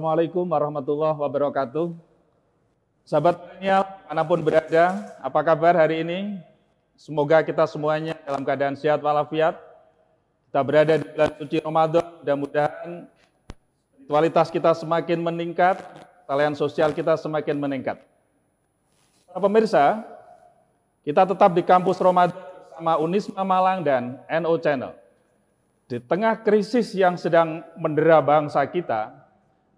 Assalamualaikum warahmatullahi wabarakatuh. Sahabat milenial, manapun berada, apa kabar hari ini? Semoga kita semuanya dalam keadaan sehat walafiat. Kita berada di bulan suci Ramadan, mudah-mudahan kualitas kita semakin meningkat, talian sosial kita semakin meningkat. Para pemirsa, kita tetap di kampus Ramadan sama Unisma Malang dan NO Channel. Di tengah krisis yang sedang mendera bangsa kita,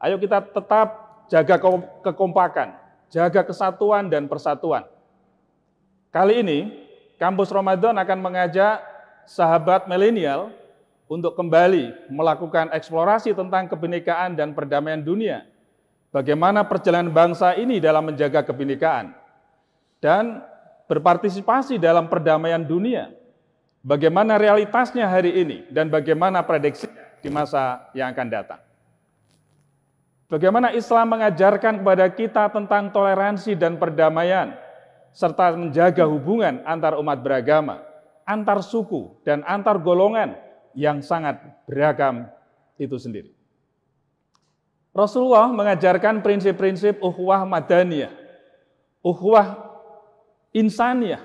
Ayo kita tetap jaga kekompakan, jaga kesatuan dan persatuan. Kali ini, kampus Ramadan akan mengajak sahabat milenial untuk kembali melakukan eksplorasi tentang kebinekaan dan perdamaian dunia. Bagaimana perjalanan bangsa ini dalam menjaga kebinekaan dan berpartisipasi dalam perdamaian dunia. Bagaimana realitasnya hari ini dan bagaimana prediksi di masa yang akan datang. Bagaimana Islam mengajarkan kepada kita tentang toleransi dan perdamaian, serta menjaga hubungan antar umat beragama, antar suku, dan antar golongan yang sangat beragam itu sendiri. Rasulullah mengajarkan prinsip-prinsip uhwah madaniyah, uhwah insaniyah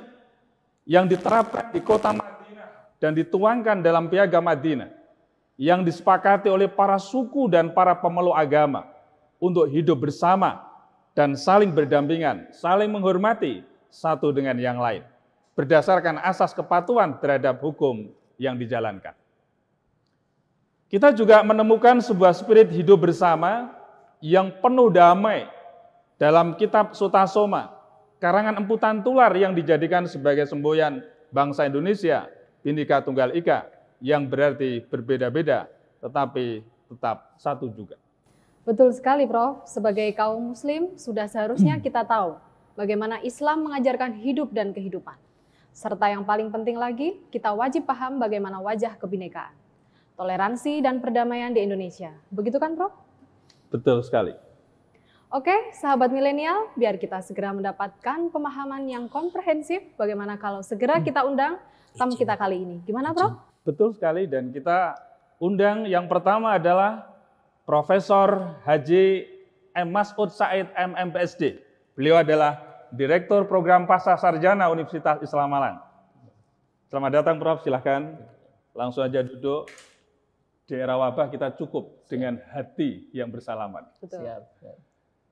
yang diterapkan di kota Madinah dan dituangkan dalam piagam Madinah yang disepakati oleh para suku dan para pemeluk agama untuk hidup bersama dan saling berdampingan, saling menghormati satu dengan yang lain, berdasarkan asas kepatuhan terhadap hukum yang dijalankan. Kita juga menemukan sebuah spirit hidup bersama yang penuh damai dalam kitab Sutasoma, karangan emputan tular yang dijadikan sebagai semboyan bangsa Indonesia, Bhinneka Tunggal Ika, yang berarti berbeda-beda tetapi tetap satu juga. Betul sekali, Prof. Sebagai kaum Muslim, sudah seharusnya hmm. kita tahu bagaimana Islam mengajarkan hidup dan kehidupan. Serta yang paling penting lagi, kita wajib paham bagaimana wajah kebinekaan, toleransi, dan perdamaian di Indonesia. Begitu kan, Prof? Betul sekali. Oke, sahabat milenial, biar kita segera mendapatkan pemahaman yang komprehensif bagaimana kalau segera hmm. kita undang tamu kita kali ini. Gimana, Prof? Betul sekali, dan kita undang yang pertama adalah Profesor Haji M. Mas'ud Said MMPSD. Beliau adalah Direktur Program Pasca Sarjana Universitas Islam Malang. Selamat datang Prof, silahkan. Langsung aja duduk. Di era wabah kita cukup dengan hati yang bersalaman. Betul. Siap.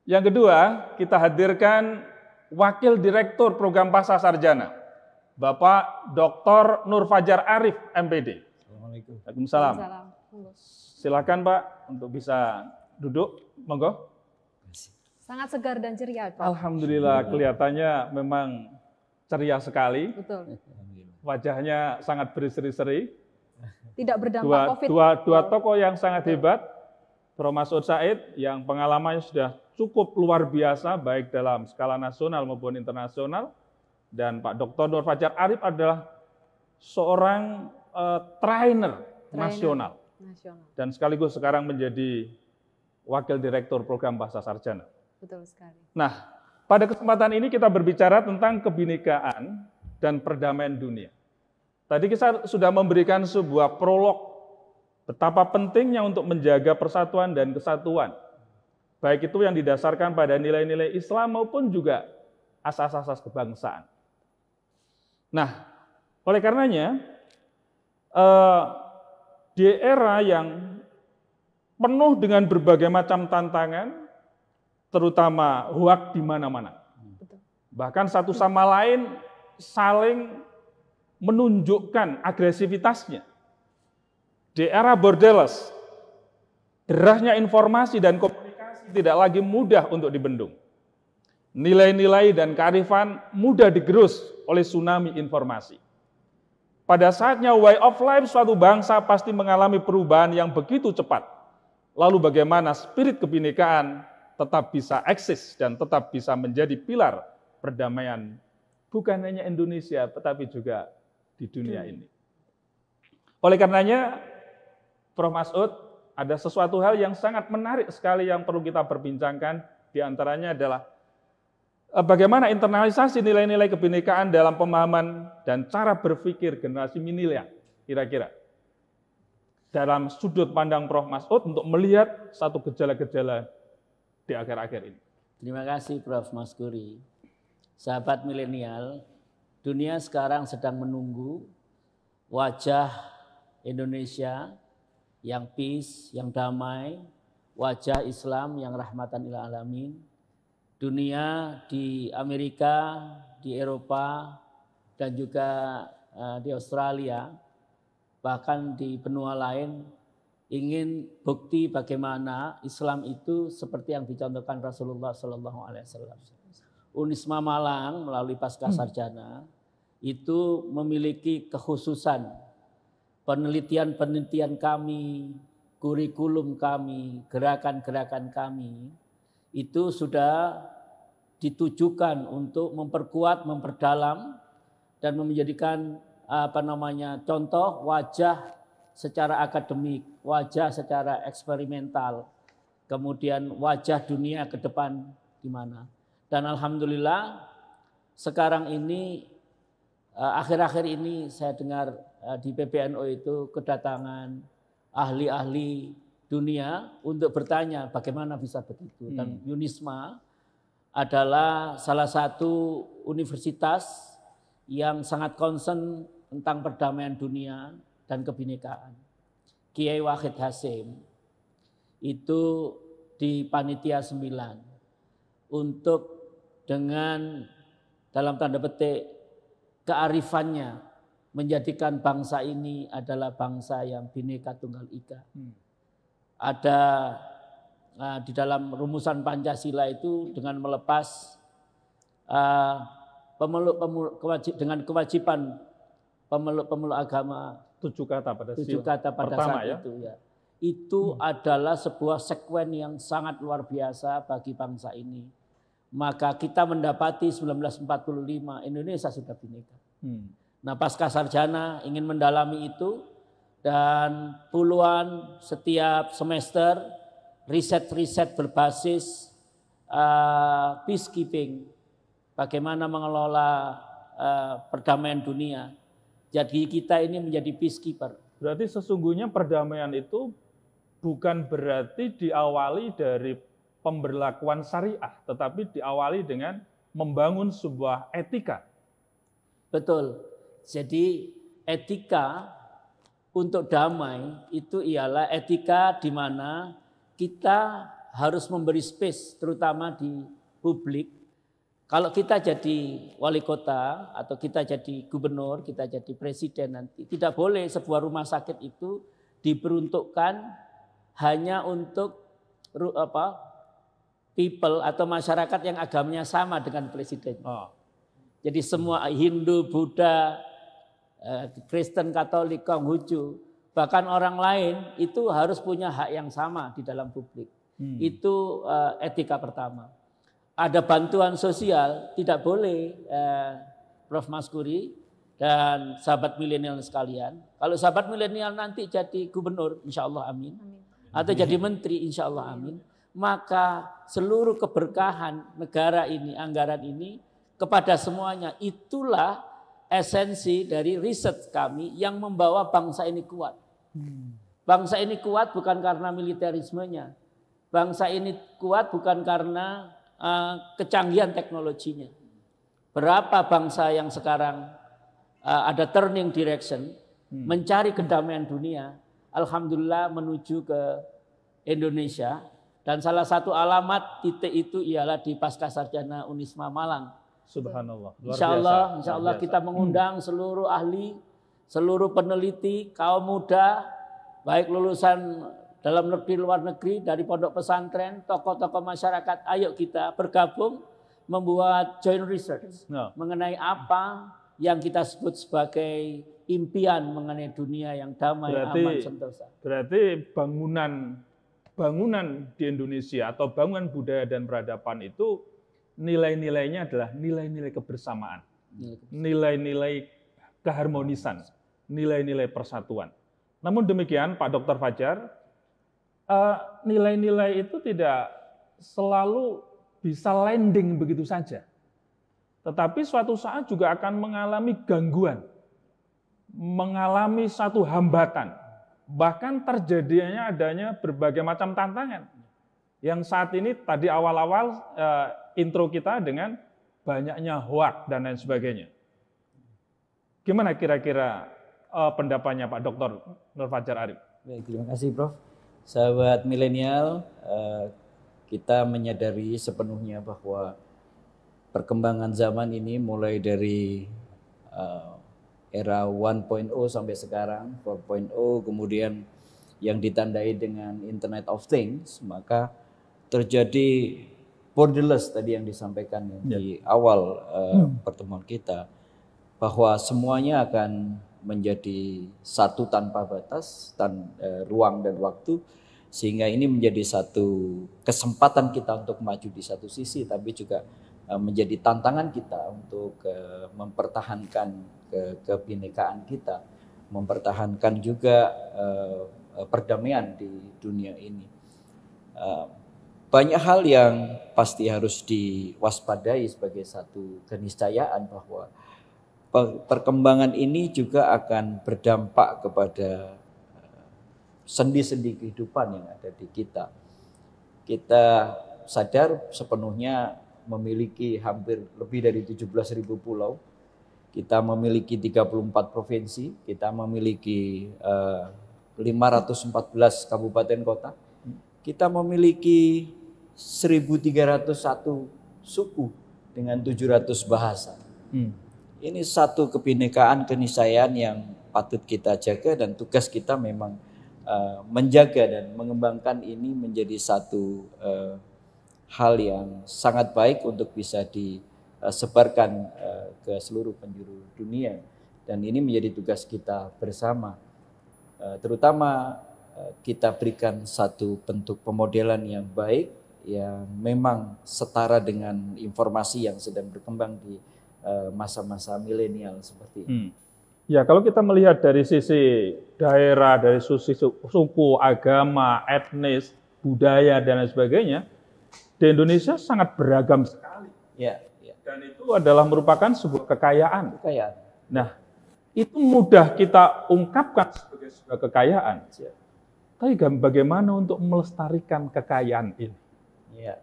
Yang kedua, kita hadirkan Wakil Direktur Program Pasca Sarjana, Bapak Dr. Nur Fajar Arif, MPD. Assalamualaikum. Waalaikumsalam. Waalaikumsalam. Silakan Pak untuk bisa duduk, monggo. Sangat segar dan ceria Pak. Alhamdulillah kelihatannya memang ceria sekali. Betul. Wajahnya sangat berseri-seri. Tidak berdampak dua, COVID. Dua, dua tokoh yang sangat hebat, Bro Masud Said yang pengalamannya sudah cukup luar biasa baik dalam skala nasional maupun internasional dan Pak Dr. Nur Fajar Arif adalah seorang uh, trainer, trainer nasional Nasional. Dan sekaligus sekarang menjadi Wakil Direktur Program Bahasa Sarjana. Betul sekali. Nah, pada kesempatan ini kita berbicara tentang kebinekaan dan perdamaian dunia. Tadi kita sudah memberikan sebuah prolog betapa pentingnya untuk menjaga persatuan dan kesatuan. Baik itu yang didasarkan pada nilai-nilai Islam maupun juga asas-asas kebangsaan. Nah, oleh karenanya, eh, di era yang penuh dengan berbagai macam tantangan, terutama huak di mana-mana. Bahkan satu sama lain saling menunjukkan agresivitasnya. Di era borderless, derasnya informasi dan komunikasi tidak lagi mudah untuk dibendung. Nilai-nilai dan kearifan mudah digerus oleh tsunami informasi. Pada saatnya way of life suatu bangsa pasti mengalami perubahan yang begitu cepat. Lalu bagaimana spirit kebinekaan tetap bisa eksis dan tetap bisa menjadi pilar perdamaian bukan hanya Indonesia tetapi juga di dunia hmm. ini. Oleh karenanya Prof. Mas'ud ada sesuatu hal yang sangat menarik sekali yang perlu kita perbincangkan di antaranya adalah Eh, bagaimana internalisasi nilai-nilai kebinekaan dalam pemahaman dan cara berpikir generasi milenial kira-kira dalam sudut pandang Prof. Masud untuk melihat satu gejala-gejala di akhir-akhir ini. Terima kasih Prof. Mas Kuri. Sahabat milenial, dunia sekarang sedang menunggu wajah Indonesia yang peace, yang damai, wajah Islam yang rahmatan lil alamin, dunia di Amerika, di Eropa, dan juga eh, di Australia, bahkan di benua lain, ingin bukti bagaimana Islam itu seperti yang dicontohkan Rasulullah Shallallahu Alaihi Wasallam. Unisma Malang melalui pasca hmm. sarjana itu memiliki kekhususan penelitian-penelitian kami, kurikulum kami, gerakan-gerakan kami itu sudah ditujukan untuk memperkuat, memperdalam dan menjadikan apa namanya contoh wajah secara akademik, wajah secara eksperimental, kemudian wajah dunia ke depan gimana. Dan alhamdulillah sekarang ini eh, akhir-akhir ini saya dengar eh, di PBNU itu kedatangan ahli-ahli dunia untuk bertanya bagaimana bisa begitu dan hmm. Unisma adalah salah satu universitas yang sangat concern tentang perdamaian dunia dan kebinekaan. Kiai Wahid Hasim itu di Panitia 9 untuk dengan dalam tanda petik kearifannya menjadikan bangsa ini adalah bangsa yang bineka tunggal ika. Hmm. Ada uh, di dalam rumusan Pancasila itu dengan melepas uh, ah, pemeluk, pemeluk kewajib, dengan kewajiban pemeluk-pemeluk agama tujuh kata pada tujuh kata pada pertama saat ya? itu ya itu hmm. adalah sebuah sekuen yang sangat luar biasa bagi bangsa ini maka kita mendapati 1945 Indonesia sudah bineka hmm. nah pasca sarjana ingin mendalami itu dan puluhan setiap semester riset-riset berbasis uh, peacekeeping, bagaimana mengelola uh, perdamaian dunia. Jadi kita ini menjadi peacekeeper. Berarti sesungguhnya perdamaian itu bukan berarti diawali dari pemberlakuan syariah, tetapi diawali dengan membangun sebuah etika. Betul. Jadi etika untuk damai itu ialah etika di mana kita harus memberi space terutama di publik. Kalau kita jadi wali kota atau kita jadi gubernur, kita jadi presiden nanti, tidak boleh sebuah rumah sakit itu diperuntukkan hanya untuk apa people atau masyarakat yang agamanya sama dengan presiden. Oh. Jadi semua Hindu, Buddha, eh, Kristen, Katolik, Konghucu bahkan orang lain itu harus punya hak yang sama di dalam publik. Hmm. Itu uh, etika pertama. Ada bantuan sosial tidak boleh uh, Prof Maskuri dan sahabat milenial sekalian. Kalau sahabat milenial nanti jadi gubernur, insya Allah amin. amin. Atau jadi menteri, insya Allah amin. Maka seluruh keberkahan negara ini, anggaran ini kepada semuanya itulah esensi dari riset kami yang membawa bangsa ini kuat. Bangsa ini kuat bukan karena militerismenya. Bangsa ini kuat bukan karena uh, kecanggihan teknologinya. Berapa bangsa yang sekarang uh, ada turning direction hmm. mencari kedamaian dunia, alhamdulillah menuju ke Indonesia dan salah satu alamat titik itu ialah di Pasca Sarjana Unisma Malang. Subhanallah. Insyaallah, insya insya Allah kita mengundang hmm. seluruh ahli seluruh peneliti, kaum muda, baik lulusan dalam negeri luar negeri dari pondok pesantren, tokoh-tokoh masyarakat, ayo kita bergabung membuat joint research no. Ya. mengenai apa yang kita sebut sebagai impian mengenai dunia yang damai, berarti, aman, sentosa. Berarti bangunan bangunan di Indonesia atau bangunan budaya dan peradaban itu nilai-nilainya adalah nilai-nilai kebersamaan, nilai-nilai keharmonisan nilai-nilai persatuan. Namun demikian, Pak Dr. Fajar, eh, nilai-nilai itu tidak selalu bisa landing begitu saja. Tetapi suatu saat juga akan mengalami gangguan, mengalami satu hambatan, bahkan terjadinya adanya berbagai macam tantangan. Yang saat ini tadi awal-awal eh, intro kita dengan banyaknya hoak dan lain sebagainya. Gimana kira-kira uh, pendapatnya Pak Dr. Nur Fajar Arif. Baik, terima kasih Prof. Sahabat milenial, uh, kita menyadari sepenuhnya bahwa perkembangan zaman ini mulai dari uh, era 1.0 sampai sekarang 4.0 kemudian yang ditandai dengan Internet of Things maka terjadi borderless tadi yang disampaikan yeah. di ya. awal uh, hmm. pertemuan kita bahwa semuanya akan menjadi satu tanpa batas dan e, ruang dan waktu sehingga ini menjadi satu kesempatan kita untuk maju di satu sisi tapi juga e, menjadi tantangan kita untuk e, mempertahankan ke, kebinekaan kita mempertahankan juga e, e perdamaian di dunia ini e, banyak hal yang pasti harus diwaspadai sebagai satu keniscayaan bahwa perkembangan ini juga akan berdampak kepada eh, sendi-sendi kehidupan yang ada di kita. Kita sadar sepenuhnya memiliki hampir lebih dari 17.000 pulau. Kita memiliki 34 provinsi, kita memiliki uh, eh, 514 kabupaten kota. Kita memiliki 1.301 suku dengan 700 bahasa. Hmm ini satu kebinekaan kenisayaan yang patut kita jaga dan tugas kita memang uh, menjaga dan mengembangkan ini menjadi satu uh, hal yang sangat baik untuk bisa disebarkan eh, uh, ke seluruh penjuru dunia dan ini menjadi tugas kita bersama uh, terutama uh, kita berikan satu bentuk pemodelan yang baik yang memang setara dengan informasi yang sedang berkembang di Eh, masa-masa milenial seperti ini. Hmm. Ya, kalau kita melihat dari sisi daerah, dari sisi suku, agama, etnis, budaya dan lain sebagainya, di Indonesia sangat beragam sekali. Ya, ya. Dan itu adalah merupakan sebuah kekayaan. Kekayaan. Nah, itu mudah kita ungkapkan sebagai sebuah kekayaan. Ya. Tapi bagaimana untuk melestarikan kekayaan ini? Ya.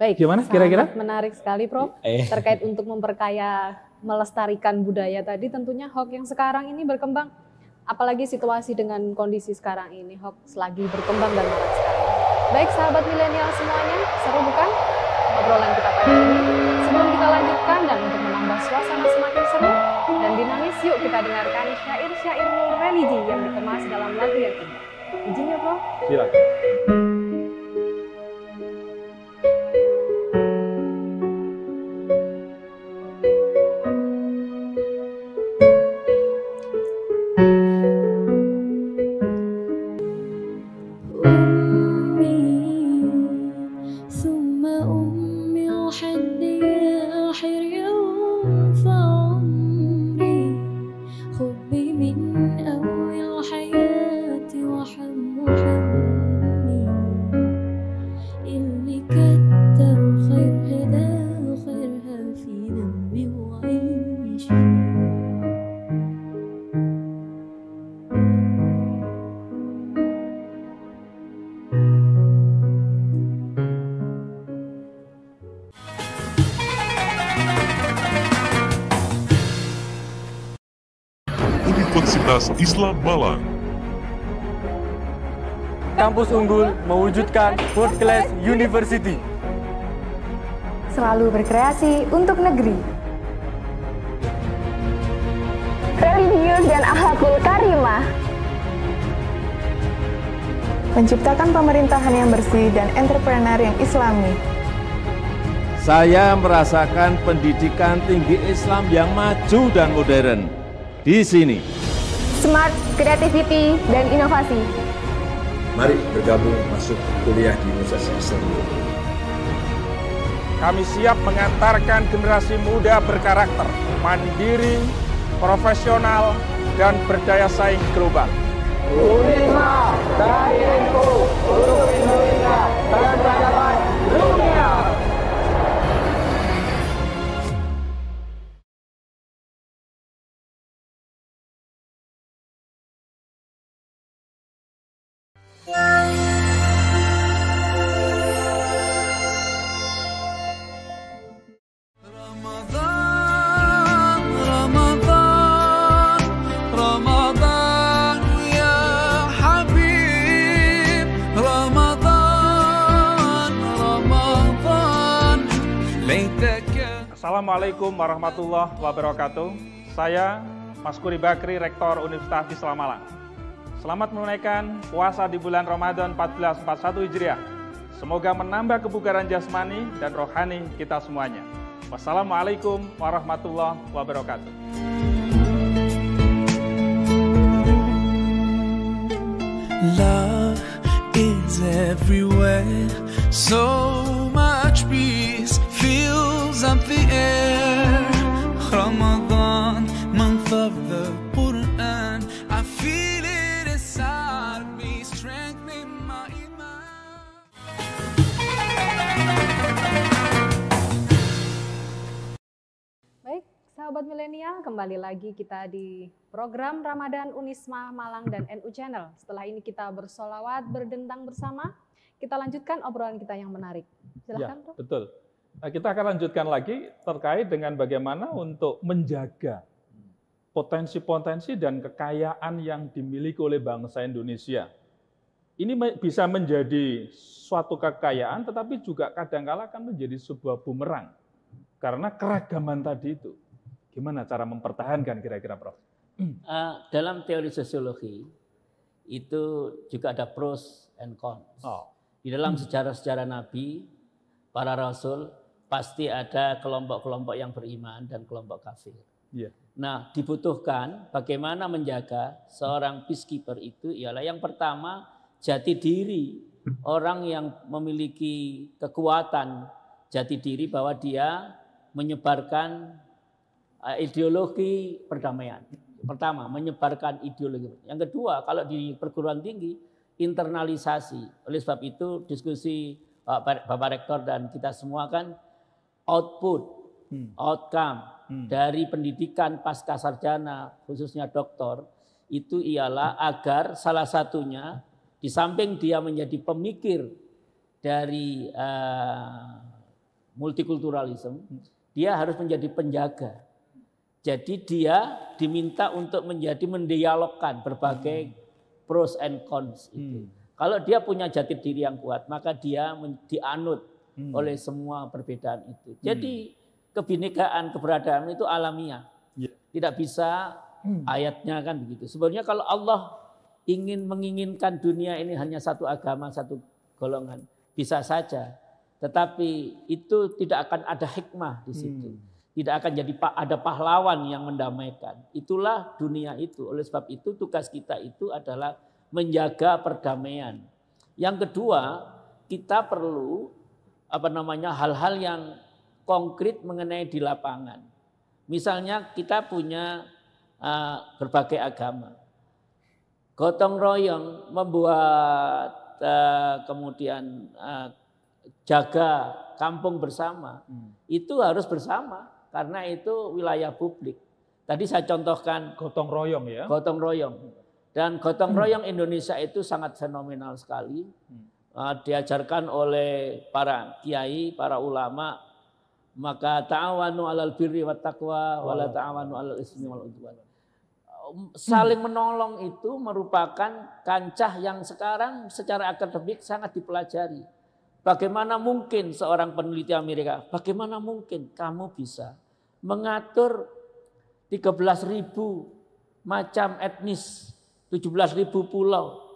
Baik. Gimana kira-kira? Menarik sekali, Prof. Eh. Terkait untuk memperkaya melestarikan budaya tadi tentunya hoax yang sekarang ini berkembang apalagi situasi dengan kondisi sekarang ini hoax lagi berkembang dan marak sekali. Baik sahabat milenial semuanya, seru bukan obrolan kita pagi ini? Sebelum kita lanjutkan dan untuk menambah suasana semakin seru dan dinamis, yuk kita dengarkan syair-syair religi yang dikemas dalam lagu yang ini Izin ya, Prof? Silakan. Universitas Islam Malang. Kampus Unggul mewujudkan World Class University. Selalu berkreasi untuk negeri. Religius dan akhlakul karimah. Menciptakan pemerintahan yang bersih dan entrepreneur yang islami. Saya merasakan pendidikan tinggi Islam yang maju dan modern di sini smart, creativity, dan inovasi. Mari bergabung masuk kuliah di Universitas Islam. Kami siap mengantarkan generasi muda berkarakter, mandiri, profesional, dan berdaya saing global. Unima, Dainku, Unima. Assalamualaikum warahmatullahi wabarakatuh. Saya Mas Kuri Bakri, Rektor Universitas Islam Malang. Selamat menunaikan puasa di bulan Ramadan 1441 Hijriah. Semoga menambah kebugaran jasmani dan rohani kita semuanya. Wassalamualaikum warahmatullahi wabarakatuh. Love is everywhere, so much peace. feels Baik, sahabat milenial, kembali lagi kita di program Ramadan Unisma Malang dan NU Channel. Setelah ini kita bersolawat, berdentang bersama. Kita lanjutkan obrolan kita yang menarik. Silahkan. Ya, betul. Nah, kita akan lanjutkan lagi terkait dengan bagaimana untuk menjaga potensi-potensi dan kekayaan yang dimiliki oleh bangsa Indonesia. Ini bisa menjadi suatu kekayaan, tetapi juga kadangkala akan menjadi sebuah bumerang. Karena keragaman tadi itu. Gimana cara mempertahankan kira-kira, Prof? Uh, dalam teori sosiologi, itu juga ada pros and cons. Oh. Di dalam sejarah-sejarah Nabi, para Rasul, pasti ada kelompok-kelompok yang beriman dan kelompok kafir. Yeah. Nah, dibutuhkan bagaimana menjaga seorang peacekeeper itu ialah yang pertama jati diri orang yang memiliki kekuatan jati diri bahwa dia menyebarkan eh, ideologi perdamaian. Pertama, menyebarkan ideologi. Yang kedua, kalau di perguruan tinggi internalisasi. Oleh sebab itu diskusi Bapak Rektor dan kita semua kan output, hmm. outcome hmm. dari pendidikan pasca sarjana khususnya doktor itu ialah agar salah satunya di samping dia menjadi pemikir dari uh, multikulturalisme, hmm. dia harus menjadi penjaga. Jadi dia diminta untuk menjadi mendialogkan berbagai hmm. pros and cons itu. Hmm. Kalau dia punya jati diri yang kuat, maka dia dianut hmm. oleh semua perbedaan itu. Hmm. Jadi hmm. kebinekaan keberadaan itu alamiah. Yeah. Tidak bisa hmm. ayatnya kan begitu. Sebenarnya kalau Allah ingin menginginkan dunia ini hanya satu agama, satu golongan, bisa saja. Tetapi itu tidak akan ada hikmah di situ. Hmm. Tidak akan jadi ada pahlawan yang mendamaikan. Itulah dunia itu. Oleh sebab itu tugas kita itu adalah menjaga perdamaian. Yang kedua, kita perlu apa namanya hal-hal yang konkret mengenai di lapangan. Misalnya kita punya uh, berbagai agama. Gotong royong membuat uh, kemudian uh, jaga kampung bersama. Hmm. Itu harus bersama karena itu wilayah publik. Tadi saya contohkan gotong royong ya. Gotong royong. Dan gotong hmm. royong Indonesia itu sangat fenomenal sekali. Hmm Ah, diajarkan oleh para kiai, para ulama, maka ta'awanu alal birri wa taqwa wa la ta'awanu alal ismi wal udwan. Saling menolong itu merupakan kancah yang sekarang secara akademik sangat dipelajari. Bagaimana mungkin seorang peneliti Amerika, bagaimana mungkin kamu bisa mengatur 13.000 macam etnis, 17.000 pulau,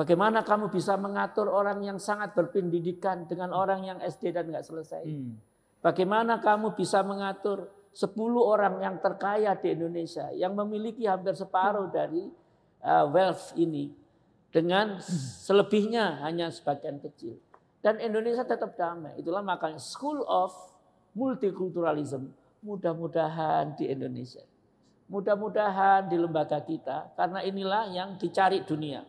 Bagaimana kamu bisa mengatur orang yang sangat berpendidikan dengan orang yang SD dan nggak selesai? Hmm. Bagaimana kamu bisa mengatur 10 orang yang terkaya di Indonesia yang memiliki hampir separuh dari uh, wealth ini dengan selebihnya hanya sebagian kecil. Dan Indonesia tetap damai. Itulah makanya School of Multiculturalism mudah-mudahan di Indonesia. Mudah-mudahan di lembaga kita karena inilah yang dicari dunia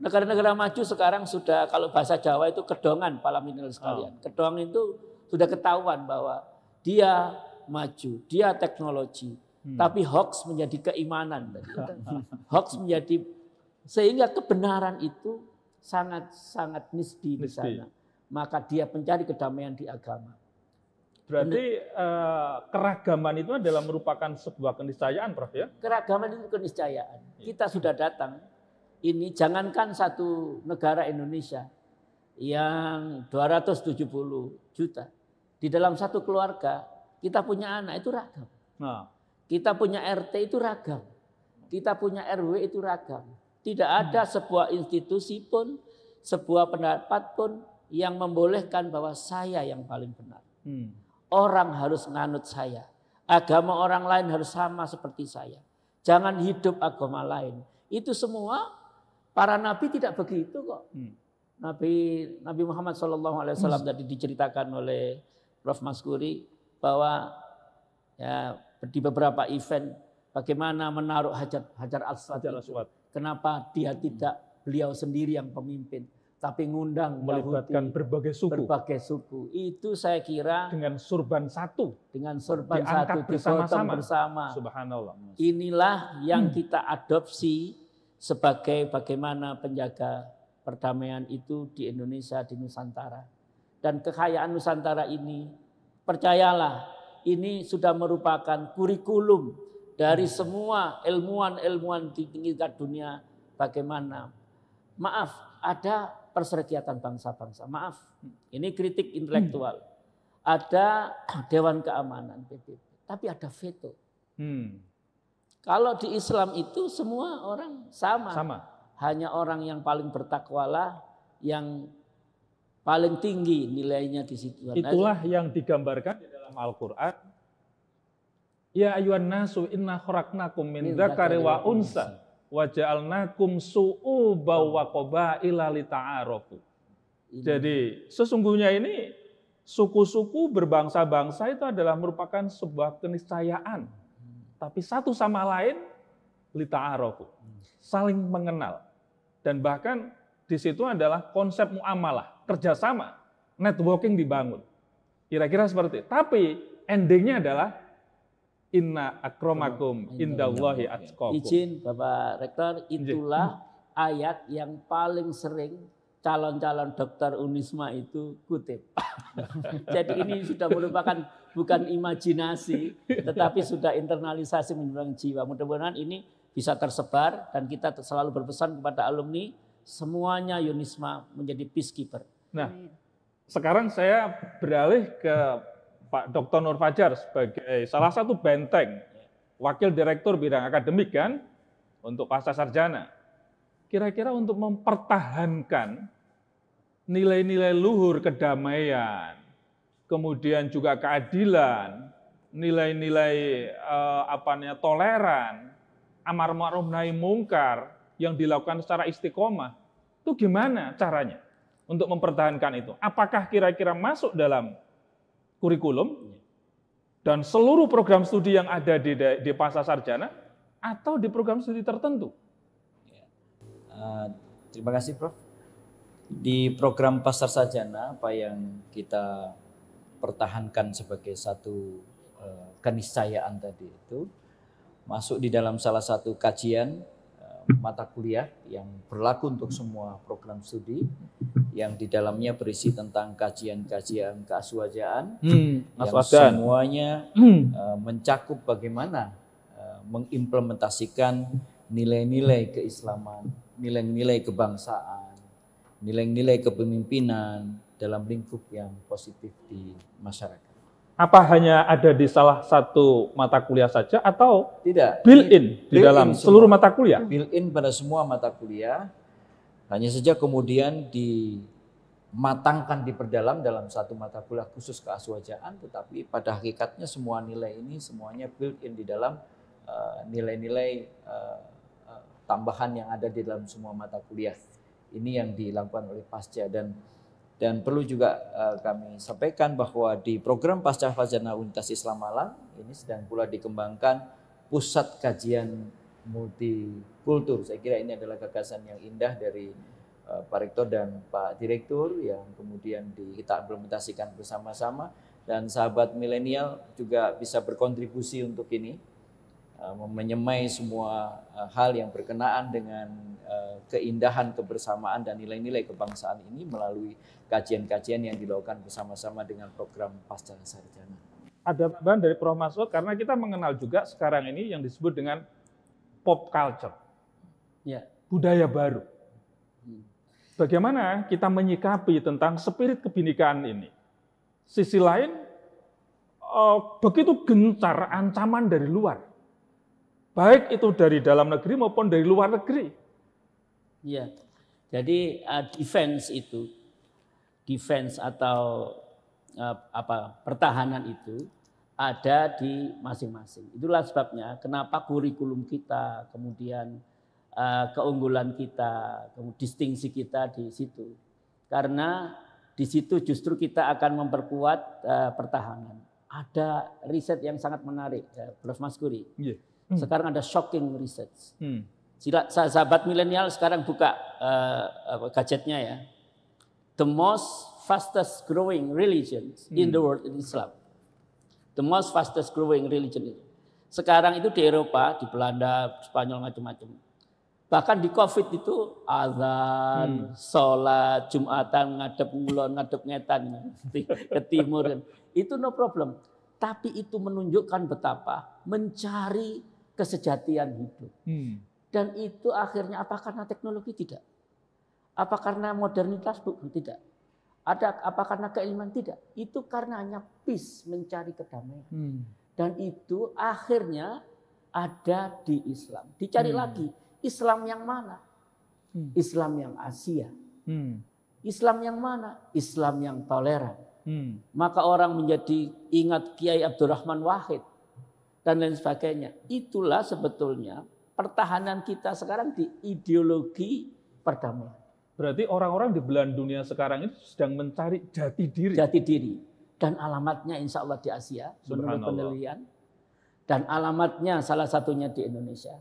Negara-negara maju sekarang sudah kalau bahasa Jawa itu kedongan pala mineral oh. sekalian. Oh. Kedong itu sudah ketahuan bahwa dia maju, dia teknologi, hmm. tapi hoax menjadi keimanan hoax menjadi sehingga kebenaran itu sangat-sangat nisbi, di sana. Maka dia mencari kedamaian di agama. Berarti eh, keragaman itu adalah merupakan sebuah keniscayaan, Prof ya? Keragaman itu keniscayaan. Kita iya. sudah datang ini jangankan satu negara Indonesia yang 270 juta di dalam satu keluarga kita punya anak itu ragam. Nah. Kita punya RT itu ragam. Kita punya RW itu ragam. Tidak hmm. ada hmm. sebuah institusi pun, sebuah pendapat pun yang membolehkan bahwa saya yang paling benar. Hmm. Orang harus nganut saya. Agama orang lain harus sama seperti saya. Jangan hidup agama lain. Itu semua Para nabi tidak begitu kok. Hmm. Nabi Nabi Muhammad Shallallahu Alaihi Wasallam tadi diceritakan oleh Prof Maskuri bahwa ya di beberapa event bagaimana menaruh hajar hajar aswad, kenapa dia hmm. tidak beliau sendiri yang pemimpin tapi ngundang melibatkan berbagai suku berbagai suku itu saya kira dengan surban satu dengan surban satu bersama-sama bersama subhanallah inilah yang hmm. kita adopsi sebagai bagaimana penjaga perdamaian itu di Indonesia, di Nusantara. Dan kekayaan Nusantara ini, percayalah, ini sudah merupakan kurikulum dari semua ilmuwan-ilmuwan di tingkat dunia bagaimana. Maaf, ada perserikatan bangsa-bangsa. Maaf, ini kritik intelektual. Hmm. Ada Dewan Keamanan PBB, tapi ada veto. Hmm. Kalau di Islam itu semua orang sama. Sama. Hanya orang yang paling bertakwalah yang paling tinggi nilainya di situ. Itulah aja. yang digambarkan di dalam Al-Qur'an. Ya ayuhan nasu inna khoraknakum min dzakari wa unsa wa ja'alnakum su'uba wa qabaila lita'arofu. Jadi sesungguhnya ini suku-suku berbangsa-bangsa itu adalah merupakan sebuah keniscayaan tapi satu sama lain lita lita'arofu, saling mengenal. Dan bahkan di situ adalah konsep muamalah, kerjasama, networking dibangun. Kira-kira seperti itu. Tapi endingnya adalah inna akromakum indallahi atqakum. Izin Bapak Rektor, iya. itulah ayat yang paling sering calon-calon dokter Unisma itu kutip. Jadi ini sudah merupakan bukan imajinasi, tetapi sudah internalisasi menjelang jiwa. Mudah-mudahan ini bisa tersebar dan kita selalu berpesan kepada alumni semuanya Yunisma menjadi peacekeeper. Nah, sekarang saya beralih ke Pak Dr. Nur Fajar sebagai salah satu benteng wakil direktur bidang akademik kan untuk pasca sarjana. Kira-kira untuk mempertahankan nilai-nilai luhur kedamaian, kemudian juga keadilan, nilai-nilai eh, apanya toleran, amar ma'ruf nahi mungkar yang dilakukan secara istiqomah. Itu gimana caranya untuk mempertahankan itu? Apakah kira-kira masuk dalam kurikulum dan seluruh program studi yang ada di di pasar sarjana atau di program studi tertentu? Uh, terima kasih, Prof. Di program pasar sarjana apa yang kita pertahankan sebagai satu eh, keniscayaan tadi itu masuk di dalam salah satu kajian eh, mata kuliah yang berlaku untuk semua program studi yang di dalamnya berisi tentang kajian-kajian keaswajaan hmm, yang aswajan. semuanya hmm. Eh, mencakup bagaimana mengimplementasikan nilai-nilai keislaman, nilai-nilai kebangsaan, nilai-nilai kepemimpinan, dalam lingkup yang positif di masyarakat. Apa hanya ada di salah satu mata kuliah saja atau tidak? Built-in di build dalam in seluruh mata kuliah. Built-in pada semua mata kuliah. Hanya saja kemudian dimatangkan diperdalam dalam satu mata kuliah khusus keaswajaan, tetapi pada hakikatnya semua nilai ini semuanya built-in di dalam eh, nilai-nilai uh, uh, tambahan yang ada di dalam semua mata kuliah. Ini yang dilakukan oleh Pasca dan dan perlu juga uh, kami sampaikan bahwa di program Pasca Fajana Unitas Islam Malang ini sedang pula dikembangkan pusat kajian multikultur. Saya kira ini adalah gagasan yang indah dari uh, Pak Rektor dan Pak Direktur yang kemudian di, kita implementasikan bersama-sama dan sahabat milenial juga bisa berkontribusi untuk ini Eh, menyemai semua eh, hal yang berkenaan dengan eh, keindahan kebersamaan dan nilai-nilai kebangsaan ini melalui kajian-kajian yang dilakukan bersama-sama dengan program pasca sarjana. Ada bahan dari Prof. Masuk karena kita mengenal juga sekarang ini yang disebut dengan pop culture, ya. budaya baru. Hmm. Bagaimana kita menyikapi tentang spirit kebinikan ini? Sisi lain, begitu gencar ancaman dari luar Baik itu dari dalam negeri maupun dari luar negeri. Iya. Jadi uh, defense itu defense atau uh, apa pertahanan itu ada di masing-masing. Itulah sebabnya kenapa kurikulum kita, kemudian uh, keunggulan kita, kemudian distingsi kita di situ. Karena di situ justru kita akan memperkuat uh, pertahanan. Ada riset yang sangat menarik, uh, Prof. Mas Kuri. Yeah. Hmm. Sekarang ada shocking research. Hmm. Sila, sahabat milenial sekarang buka uh, gadgetnya ya. The most fastest growing religion in the hmm. world is Islam. The most fastest growing religion itu. Sekarang itu di Eropa, di Belanda, Spanyol macam-macam. Bahkan di COVID itu azan, hmm. sholat, jumatan, ngadep ngulon, ngadep ngetan ke timur. Itu no problem. Tapi itu menunjukkan betapa mencari kesejatian hidup. Hmm. Dan itu akhirnya apa karena teknologi tidak? Apa karena modernitas bukan tidak? Ada apa karena keilmuan tidak? Itu karena hanya peace mencari kedamaian. Hmm. Dan itu akhirnya ada di Islam. Dicari hmm. lagi Islam yang mana? Hmm. Islam yang Asia. Hmm. Islam yang mana? Islam yang toleran. Hmm. Maka orang menjadi ingat Kiai Abdurrahman Wahid dan lain sebagainya. Itulah sebetulnya pertahanan kita sekarang di ideologi perdamaian. Berarti orang-orang di belahan dunia sekarang itu sedang mencari jati diri. Jati diri. Dan alamatnya insya Allah di Asia, menurut penelitian. Dan alamatnya salah satunya di Indonesia.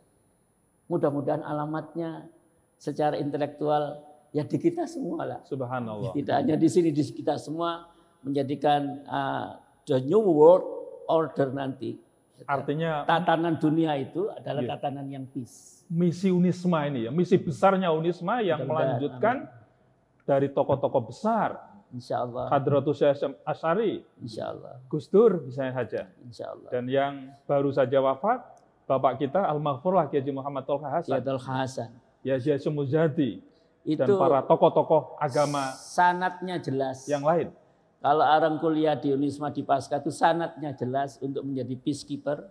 Mudah-mudahan alamatnya secara intelektual ya di kita semua lah. Subhanallah. Tidak hanya di sini, di kita semua menjadikan uh, the new world order nanti Artinya tatanan dunia itu adalah iya. tatanan yang peace. Misi Unisma ini ya, misi besarnya Unisma yang Mudah melanjutkan amin. dari tokoh-tokoh besar. Insya Allah. Hadratus Asyari. Insya Allah. Gus Dur misalnya saja. Insya Allah. Dan yang baru saja wafat, Bapak kita Al-Maghfurlah Kiai Muhammad Tolha Hasan. Kiai Hasan. Ya Syekh Muzadi. Itu dan para tokoh-tokoh agama sanatnya jelas. Yang lain kalau orang kuliah di Unisma di Pasca itu sanatnya jelas untuk menjadi peacekeeper,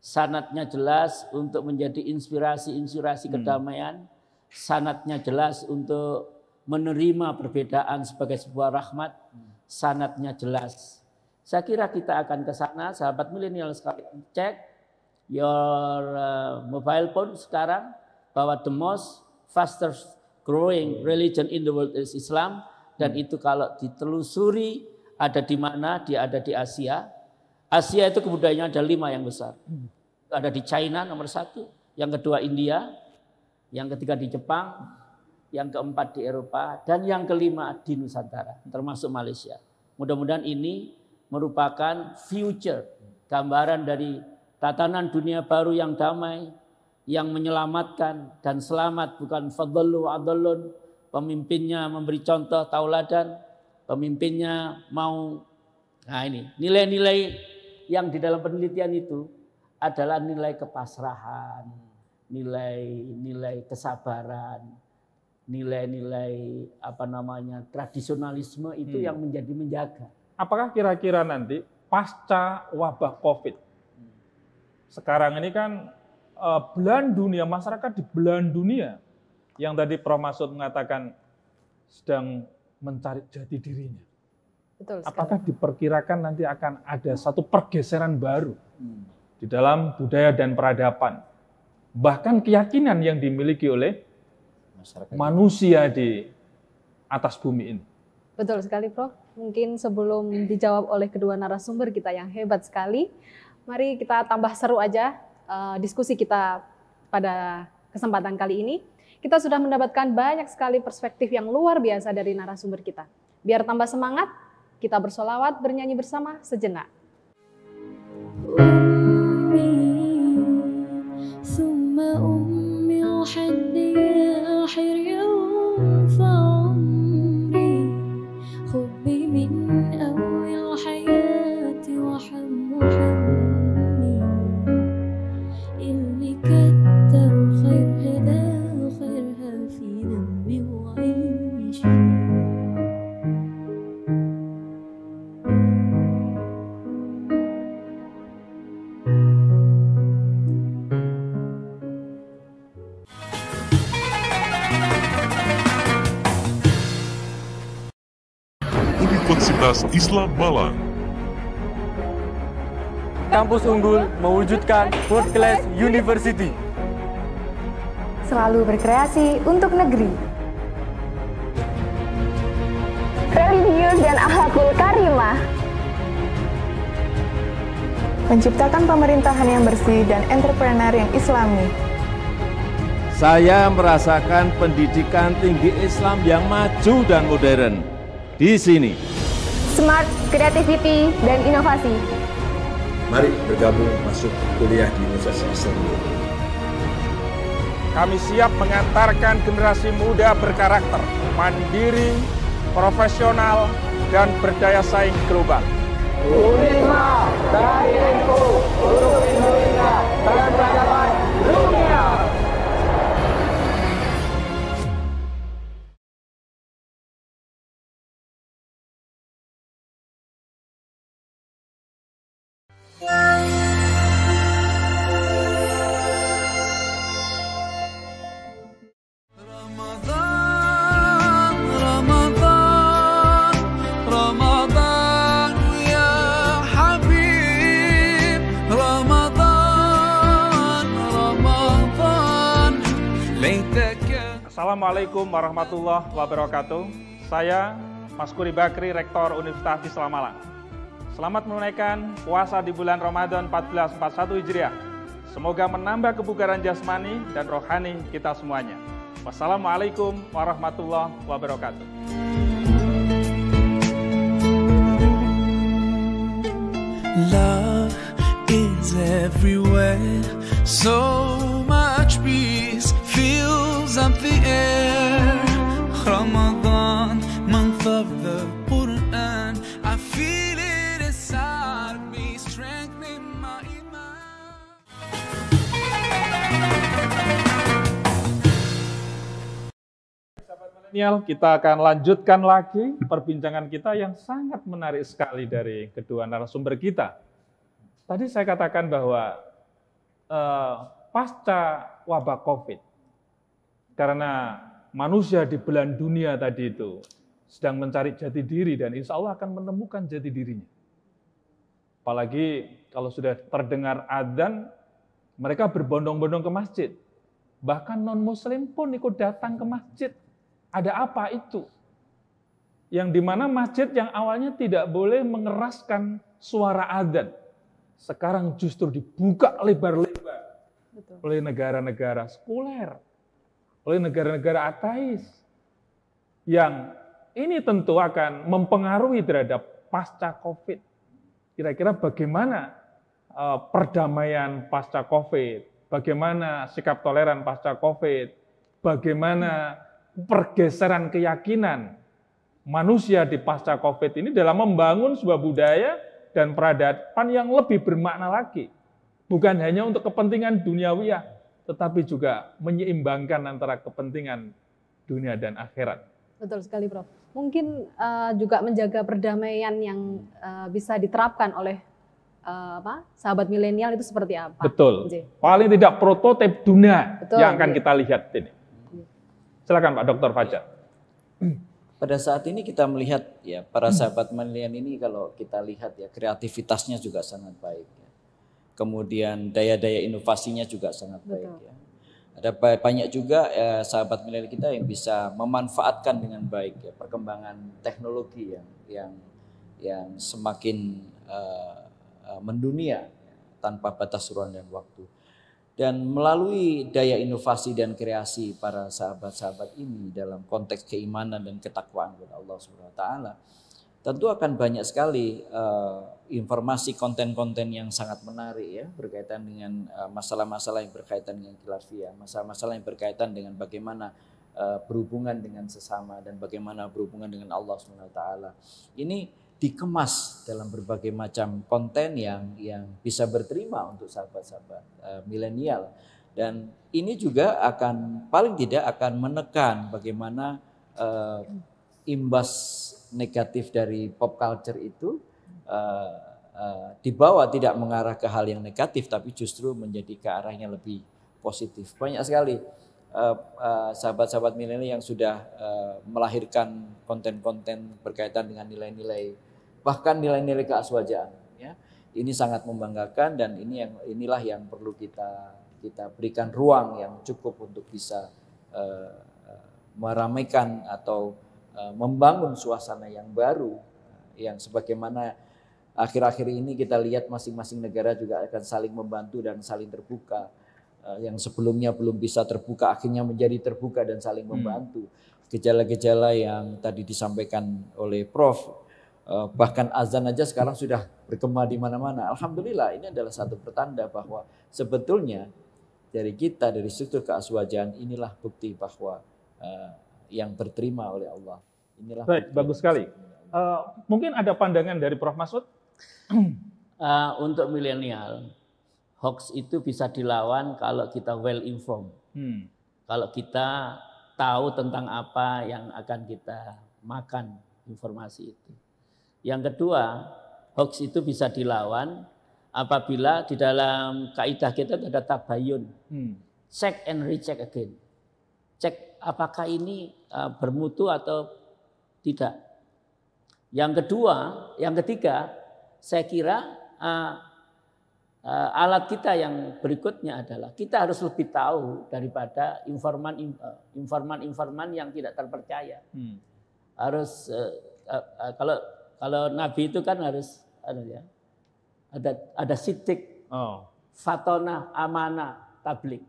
sanatnya jelas untuk menjadi inspirasi-inspirasi hmm. kedamaian, sanatnya jelas untuk menerima perbedaan sebagai sebuah rahmat, sanatnya jelas. Saya kira kita akan ke sana, sahabat milenial sekali cek your uh, mobile phone sekarang bahwa the most fastest growing hmm. religion in the world is Islam dan itu kalau ditelusuri ada di mana dia ada di Asia. Asia itu kebudayaannya ada lima yang besar. Ada di China nomor satu, yang kedua India, yang ketiga di Jepang, yang keempat di Eropa, dan yang kelima di Nusantara, termasuk Malaysia. Mudah-mudahan ini merupakan future, gambaran dari tatanan dunia baru yang damai, yang menyelamatkan dan selamat bukan fadlu adlun pemimpinnya memberi contoh tauladan, pemimpinnya mau nah ini nilai-nilai yang di dalam penelitian itu adalah nilai kepasrahan, nilai-nilai kesabaran, nilai-nilai apa namanya tradisionalisme itu hmm. yang menjadi menjaga. Apakah kira-kira nanti pasca wabah Covid sekarang ini kan eh, dunia masyarakat di belan dunia yang tadi Prof. Masud mengatakan sedang mencari jati dirinya. Betul Apakah diperkirakan nanti akan ada satu pergeseran baru hmm. di dalam budaya dan peradaban? Bahkan keyakinan yang dimiliki oleh Masyarakat. manusia di atas bumi ini. Betul sekali, Prof. Mungkin sebelum dijawab oleh kedua narasumber kita yang hebat sekali, mari kita tambah seru aja uh, diskusi kita pada kesempatan kali ini. Kita sudah mendapatkan banyak sekali perspektif yang luar biasa dari narasumber kita. Biar tambah semangat, kita bersolawat bernyanyi bersama sejenak. Ummi, Universitas Islam Malang. Kampus Unggul mewujudkan World Class University. Selalu berkreasi untuk negeri. Religius dan Ahlakul Karimah. Menciptakan pemerintahan yang bersih dan entrepreneur yang islami. Saya merasakan pendidikan tinggi Islam yang maju dan modern di sini smart, creativity, dan inovasi. Mari bergabung masuk kuliah di Universitas Islam. Kami siap mengantarkan generasi muda berkarakter, mandiri, profesional, dan berdaya saing global. Unisma, dari untuk Indonesia, dan Assalamualaikum warahmatullahi wabarakatuh. Saya Mas Kuri Bakri, Rektor Universitas Islam Malang. Selamat menunaikan puasa di bulan Ramadan 1441 Hijriah. Semoga menambah kebugaran jasmani dan rohani kita semuanya. Wassalamualaikum warahmatullahi wabarakatuh. Love is everywhere, so much beauty. Sahabat milenial, kita akan lanjutkan lagi perbincangan kita yang sangat menarik sekali dari kedua narasumber kita. Tadi saya katakan bahwa eh, pasca wabah COVID, karena manusia di belahan dunia tadi itu sedang mencari jati diri dan insya Allah akan menemukan jati dirinya. Apalagi kalau sudah terdengar adzan, mereka berbondong-bondong ke masjid. Bahkan non-muslim pun ikut datang ke masjid. Ada apa itu? Yang dimana masjid yang awalnya tidak boleh mengeraskan suara adzan. Sekarang justru dibuka lebar-lebar oleh negara-negara sekuler oleh negara-negara ateis yang ini tentu akan mempengaruhi terhadap pasca COVID. Kira-kira bagaimana eh, perdamaian pasca COVID, bagaimana sikap toleran pasca COVID, bagaimana pergeseran keyakinan manusia di pasca COVID ini dalam membangun sebuah budaya dan peradaban yang lebih bermakna lagi. Bukan hanya untuk kepentingan duniawiah, tetapi juga menyeimbangkan antara kepentingan dunia dan akhirat. Betul sekali, Prof. Mungkin uh, juga menjaga perdamaian yang uh, bisa diterapkan oleh uh, apa sahabat milenial itu seperti apa? Betul. J. Paling tidak prototipe dunia Betul, yang akan iya. kita lihat ini. Silakan Pak Dokter Fajar. Pada saat ini kita melihat ya para sahabat milenial ini kalau kita lihat ya kreativitasnya juga sangat baik kemudian daya-daya inovasinya juga sangat baik ya. Ada banyak juga ya, sahabat milenial kita yang bisa memanfaatkan dengan baik ya perkembangan teknologi yang yang yang semakin uh, mendunia ya, tanpa batas ruang dan waktu. Dan melalui daya inovasi dan kreasi para sahabat-sahabat ini dalam konteks keimanan dan ketakwaan kepada Allah Subhanahu wa taala, tentu akan banyak sekali uh, informasi konten-konten yang sangat menarik ya berkaitan dengan eh, masalah-masalah uh, yang berkaitan dengan khilafiyah, masalah-masalah yang berkaitan dengan bagaimana uh, berhubungan dengan sesama dan bagaimana berhubungan dengan Allah swt. Ini dikemas dalam berbagai macam konten yang yang bisa berterima untuk sahabat-sahabat uh, milenial dan ini juga akan paling tidak akan menekan bagaimana uh, imbas negatif dari pop culture itu uh, uh, dibawa tidak mengarah ke hal yang negatif tapi justru menjadi ke arah yang lebih positif. Banyak sekali eh, sahabat-sahabat milenial yang sudah uh, melahirkan konten-konten berkaitan dengan nilai-nilai bahkan nilai-nilai keaswajaan ya. Ini sangat membanggakan dan ini yang inilah yang perlu kita kita berikan ruang yang cukup untuk bisa uh, meramaikan atau uh, membangun suasana yang baru yang sebagaimana akhir-akhir ini kita lihat masing-masing negara juga akan saling membantu dan saling terbuka. Eh, yang sebelumnya belum bisa terbuka akhirnya menjadi terbuka dan saling hmm. membantu. Gejala-gejala yang tadi disampaikan oleh Prof, eh, bahkan azan aja sekarang sudah berkema di mana-mana. Alhamdulillah ini adalah satu pertanda bahwa sebetulnya dari kita, dari struktur keaswajan inilah bukti bahwa eh, yang berterima oleh Allah. Inilah Baik, bagus sekali. Uh, mungkin ada pandangan dari Prof. Masud uh, untuk milenial, hoax itu bisa dilawan kalau kita well informed. Hmm. Kalau kita tahu tentang apa yang akan kita makan informasi itu. Yang kedua, hoax itu bisa dilawan apabila di dalam kaidah kita ada tabayun. Hmm. Check and recheck again. Cek apakah ini uh, bermutu atau tidak. Yang kedua, yang ketiga, saya kira uh, uh, alat kita yang berikutnya adalah kita harus lebih tahu daripada eh, informan-informan yang tidak terpercaya. Hmm. Harus uh, uh, uh, kalau kalau nabi itu kan harus ada ya, ada ada sitik, oh. fatona, amana, tablik.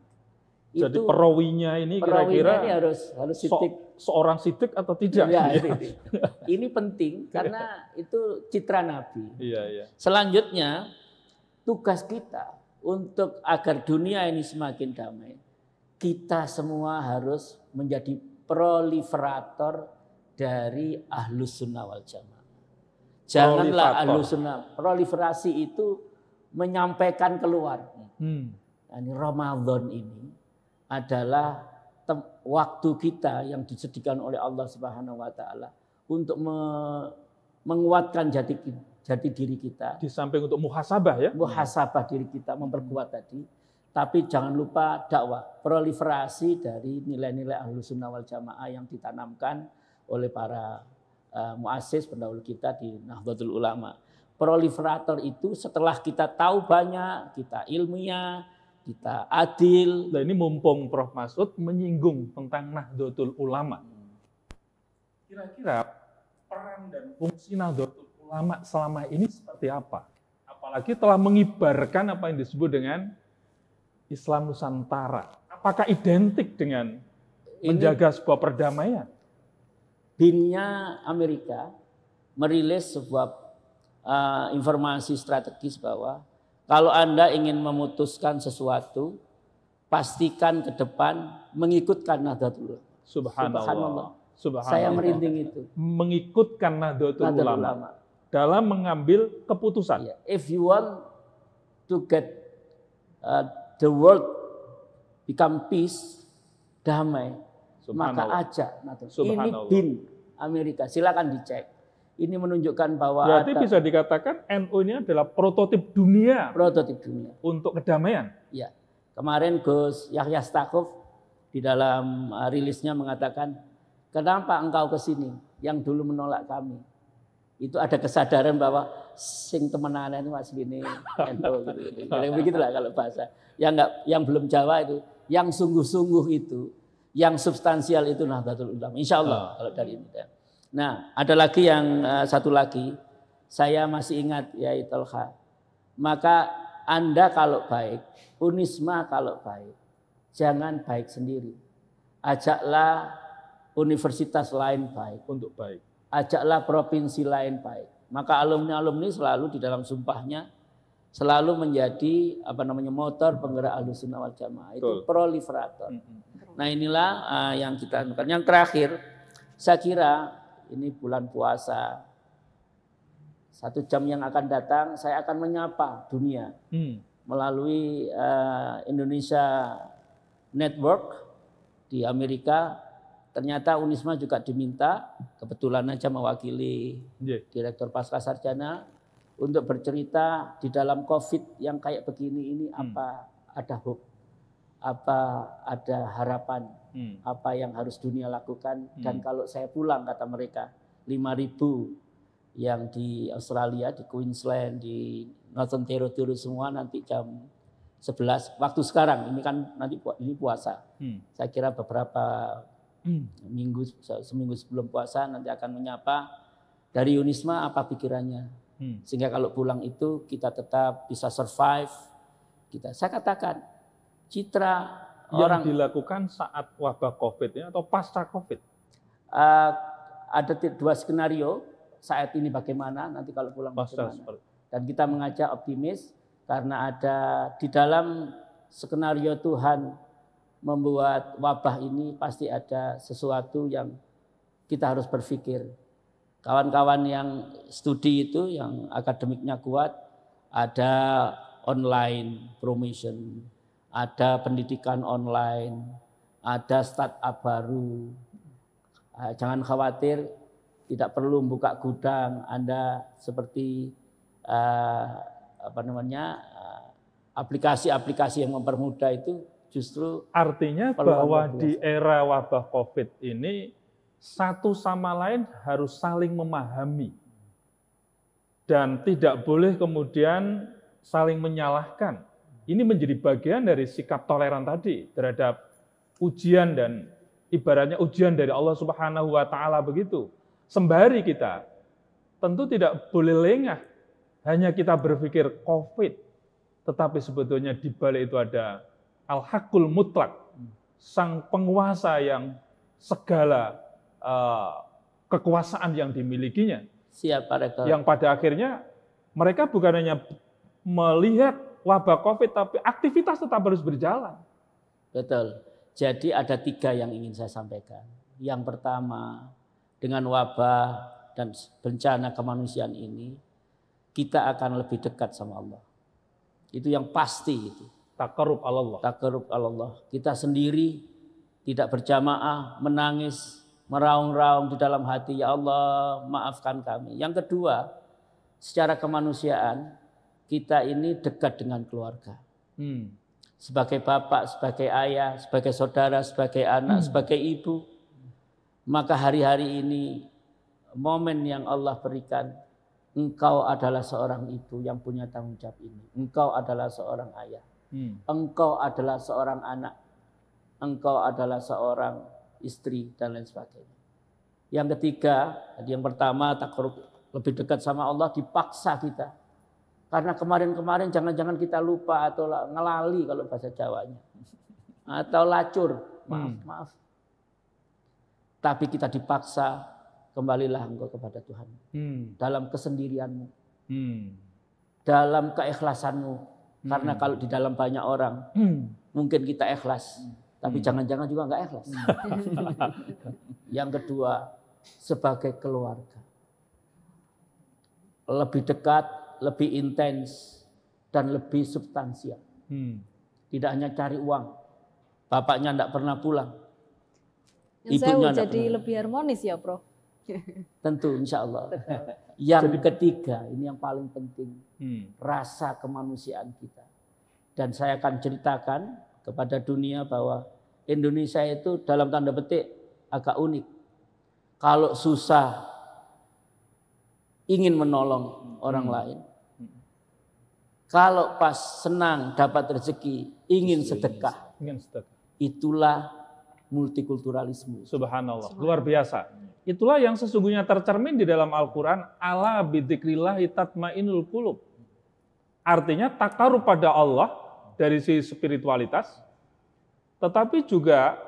Jadi itu perawinya ini kira-kira ini harus harus So, seorang sidik atau tidak? Iya, gitu ya, ya. Sidik. Ini penting karena itu citra Nabi. Iya, iya. Selanjutnya tugas kita untuk agar dunia ini semakin damai, kita semua harus menjadi proliferator dari ahlus sunnah wal jamaah. Janganlah ahlus sunnah. Proliferasi itu menyampaikan keluar. Hmm. Ini Ramadan ini adalah waktu kita yang disediakan oleh Allah Subhanahu wa taala untuk me menguatkan jati jati diri kita. Di samping untuk muhasabah ya. Muhasabah diri kita memperkuat tadi, tapi jangan lupa dakwah, proliferasi dari nilai-nilai Ahlus Sunnah wal Jamaah yang ditanamkan oleh para uh, muasis pendahulu kita di Nahdlatul Ulama. Proliferator itu setelah kita tahu banyak, kita ilmiah, kita adil. Nah ini mumpung Prof. Masud menyinggung tentang Nahdlatul Ulama. Kira-kira peran dan fungsi Nahdlatul Ulama selama ini seperti apa? Apalagi telah mengibarkan apa yang disebut dengan Islam Nusantara. Apakah identik dengan menjaga sebuah perdamaian? Binnya Amerika merilis sebuah uh, informasi strategis bahwa kalau Anda ingin memutuskan sesuatu, pastikan ke depan mengikutkan Nahdlatul Ulama. Subhanallah. Subhanallah. Subhanallah. Saya merinding itu. Mengikutkan Nahdlatul, Ulama. dalam mengambil keputusan. Iya. If you want to get uh, the world become peace, damai, maka aja Ini bin Amerika. Silakan dicek. Ini menunjukkan bahwa Berarti ada, bisa dikatakan NU ini adalah prototip dunia. Prototip dunia. Untuk kedamaian. Ya. Kemarin Gus Yahya Stakuf di dalam uh, rilisnya mengatakan, "Kenapa engkau ke sini yang dulu menolak kami?" itu ada kesadaran bahwa sing temenanan itu masih ini NU gitu. begitulah kalau bahasa yang enggak yang belum Jawa itu yang sungguh-sungguh itu yang substansial itu Nahdlatul Ulama insyaallah ah. kalau dari ini Nah, ada lagi yang eh, satu lagi. Saya masih ingat ya Itulha. Maka Anda kalau baik, Unisma kalau baik, jangan baik sendiri. Ajaklah universitas lain baik untuk baik. Ajaklah provinsi lain baik. Maka alumni-alumni selalu di dalam sumpahnya selalu menjadi apa namanya motor penggerak alusunnah wal jamaah itu Betul. proliferator. Nah inilah uh, yang kita lakukan. Yang terakhir, saya kira ini bulan puasa. Satu jam yang akan datang, saya akan menyapa dunia hmm. melalui uh, Indonesia Network di Amerika. Ternyata Unisma juga diminta, kebetulan aja mewakili yeah. Direktur Pasca Sarjana untuk bercerita di dalam COVID yang kayak begini ini hmm. apa ada hope, apa ada harapan hmm. apa yang harus dunia lakukan hmm. dan kalau saya pulang kata mereka 5000 yang di Australia di Queensland di Northern Territory semua nanti jam 11 waktu sekarang ini kan nanti ini puasa hmm. saya kira beberapa hmm. minggu seminggu sebelum puasa nanti akan menyapa dari Unisma apa pikirannya hmm. sehingga kalau pulang itu kita tetap bisa survive kita saya katakan citra orang dilakukan saat wabah COVID ini atau pasca COVID? Uh, ada dua skenario saat ini bagaimana, nanti kalau pulang pasca bagaimana. Seperti. Dan kita mengajak optimis karena ada di dalam skenario Tuhan membuat wabah ini pasti ada sesuatu yang kita harus berpikir. Kawan-kawan yang studi itu yang akademiknya kuat ada online promotion ada pendidikan online, ada startup baru. Eh, jangan khawatir, tidak perlu buka gudang. Anda seperti eh, apa namanya eh, aplikasi-aplikasi yang mempermudah itu justru artinya bahwa di era wabah COVID ini satu sama lain harus saling memahami dan tidak boleh kemudian saling menyalahkan ini menjadi bagian dari sikap toleran tadi terhadap ujian dan ibaratnya ujian dari Allah Subhanahu wa taala begitu. Sembari kita tentu tidak boleh lengah hanya kita berpikir Covid, tetapi sebetulnya di balik itu ada al-hakul mutlak, sang penguasa yang segala uh, kekuasaan yang dimilikinya. Siap, Pak Yang pada akhirnya mereka bukan hanya melihat wabah COVID, tapi aktivitas tetap harus berjalan. Betul. Jadi ada tiga yang ingin saya sampaikan. Yang pertama, dengan wabah dan bencana kemanusiaan ini, kita akan lebih dekat sama Allah. Itu yang pasti itu. Takarub Allah. Tak Takarub Allah. Kita sendiri tidak berjamaah, menangis, meraung-raung di dalam hati, ya Allah maafkan kami. Yang kedua, secara kemanusiaan kita ini dekat dengan keluarga. Hmm. Sebagai bapak, sebagai ayah, sebagai saudara, sebagai anak, hmm. sebagai ibu. Maka hari-hari ini momen yang Allah berikan engkau adalah seorang ibu yang punya tanggung jawab ini. Engkau adalah seorang ayah. Hmm. Engkau adalah seorang anak. Engkau adalah seorang istri dan lain sebagainya. Yang ketiga, yang pertama tak lebih dekat sama Allah dipaksa kita karena kemarin-kemarin jangan-jangan kita lupa atau ngelali kalau bahasa Jawanya. Atau lacur, maaf, hmm. maaf. Tapi kita dipaksa, kembalilah engkau kepada Tuhan. Hmm. Dalam kesendirianmu. Hmm. Dalam keikhlasanmu. Hmm. Karena kalau di dalam banyak orang, hmm. mungkin kita ikhlas. Hmm. Tapi jangan-jangan hmm. juga nggak ikhlas. Hmm. Yang kedua, sebagai keluarga. Lebih dekat lebih intens dan lebih substansial. Hmm. Tidak hanya cari uang. Bapaknya tidak pernah pulang. Yang jadi pernah. lebih harmonis ya, Prof. Tentu, insya Allah. Yang ketiga, ini yang paling penting, hmm. rasa kemanusiaan kita. Dan saya akan ceritakan kepada dunia bahwa Indonesia itu dalam tanda petik agak unik. Kalau susah ingin menolong hmm. orang lain, kalau pas senang dapat rezeki, ingin sedekah. Ingin sedekah. Itulah multikulturalisme. Subhanallah, luar biasa. Itulah yang sesungguhnya tercermin di dalam Al-Qur'an, ala bidzikrillah tatmainul qulub. Artinya takarup pada Allah dari si spiritualitas, tetapi juga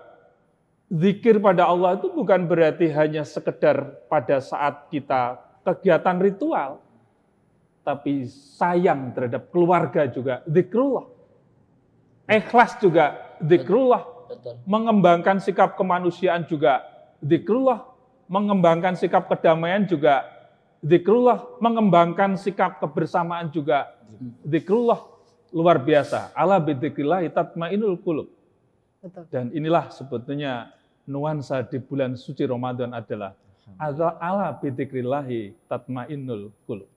zikir pada Allah itu bukan berarti hanya sekedar pada saat kita kegiatan ritual, tapi sayang terhadap keluarga juga zikrullah. Ikhlas juga zikrullah. Mengembangkan sikap kemanusiaan juga zikrullah. Mengembangkan sikap kedamaian juga zikrullah. Mengembangkan sikap kebersamaan juga zikrullah. Luar biasa. Ala bidzikrillah tatmainul qulub. Dan inilah sebetulnya nuansa di bulan suci Ramadan adalah atau ala bidikrillahi tatmainnul Kulu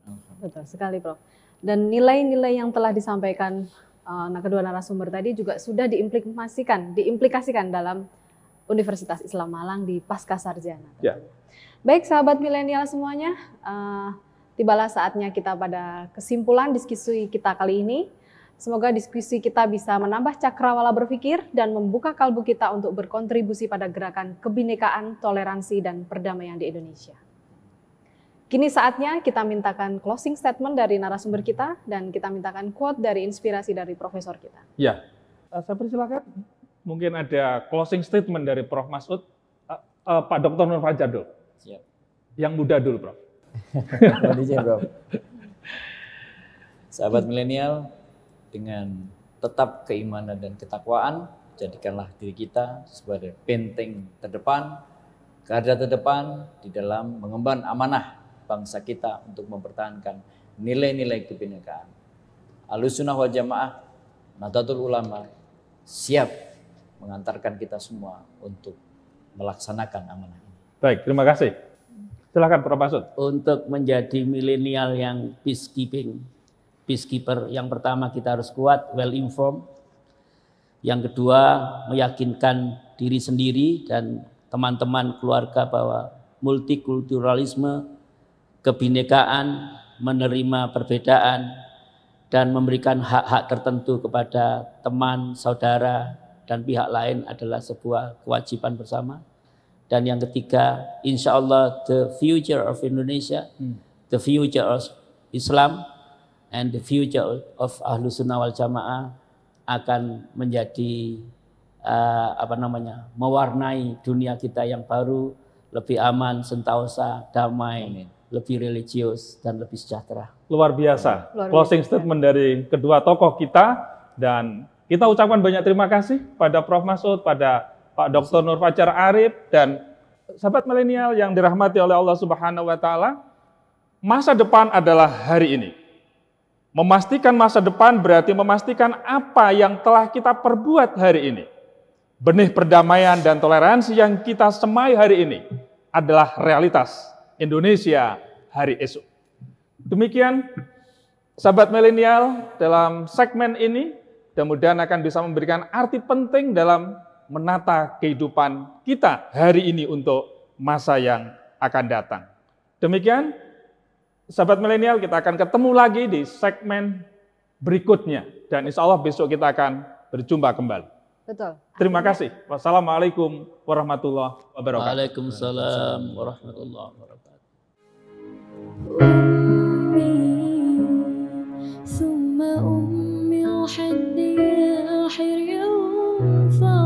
Betul sekali, Prof. Dan nilai-nilai yang telah disampaikan uh, nah kedua narasumber tadi juga sudah diimplikasikan, diimplikasikan dalam Universitas Islam Malang di Pasca Sarjana. Ya. Baik sahabat milenial semuanya, uh, tibalah saatnya kita pada kesimpulan diskusi kita kali ini. Semoga diskusi kita bisa menambah cakrawala berpikir dan membuka kalbu kita untuk berkontribusi pada gerakan kebinekaan, toleransi, dan perdamaian di Indonesia. Kini saatnya kita mintakan closing statement dari narasumber kita dan kita mintakan quote dari inspirasi dari profesor kita. Ya, eh, saya persilakan. Mungkin ada closing statement dari Prof. Masud, uh, uh, Pak Dr. Nur Fajar dulu. Ya. Yang muda dulu, Prof. Mohon Prof. Sahabat milenial, dengan tetap keimanan dan ketakwaan, jadikanlah diri kita sebagai benteng terdepan, garda terdepan di dalam mengemban amanah bangsa kita untuk mempertahankan nilai-nilai kebinekaan. Alusunah wal jamaah, Nadatul Ulama, siap mengantarkan kita semua untuk melaksanakan amanah ini. Baik, terima kasih. Silakan Prof. Masud. Untuk menjadi milenial yang peacekeeping, peacekeeper. Yang pertama kita harus kuat, well informed. Yang kedua meyakinkan diri sendiri dan teman-teman keluarga bahwa multikulturalisme, kebinekaan, menerima perbedaan, dan memberikan hak-hak tertentu kepada teman, saudara, dan pihak lain adalah sebuah kewajiban bersama. Dan yang ketiga, insya Allah the future of Indonesia, hmm. the future of Islam and the future of ahlu sunnah wal jamaah akan menjadi uh, apa namanya mewarnai dunia kita yang baru lebih aman, sentosa damai, Amin. lebih religius dan lebih sejahtera. Luar biasa. Luar biasa. Closing statement dari kedua tokoh kita dan kita ucapkan banyak terima kasih pada Prof Masud, pada Pak Dr. Nur Fajar Arif dan sahabat milenial yang dirahmati oleh Allah Subhanahu wa taala. Masa depan adalah hari ini. Memastikan masa depan berarti memastikan apa yang telah kita perbuat hari ini. Benih perdamaian dan toleransi yang kita semai hari ini adalah realitas Indonesia hari esok. Demikian sahabat milenial dalam segmen ini mudah-mudahan akan bisa memberikan arti penting dalam menata kehidupan kita hari ini untuk masa yang akan datang. Demikian Sahabat milenial, kita akan ketemu lagi di segmen berikutnya. Dan insya Allah besok kita akan berjumpa kembali. Betul. Terima kasih. Wassalamualaikum warahmatullahi wabarakatuh. Waalaikumsalam warahmatullahi wabarakatuh.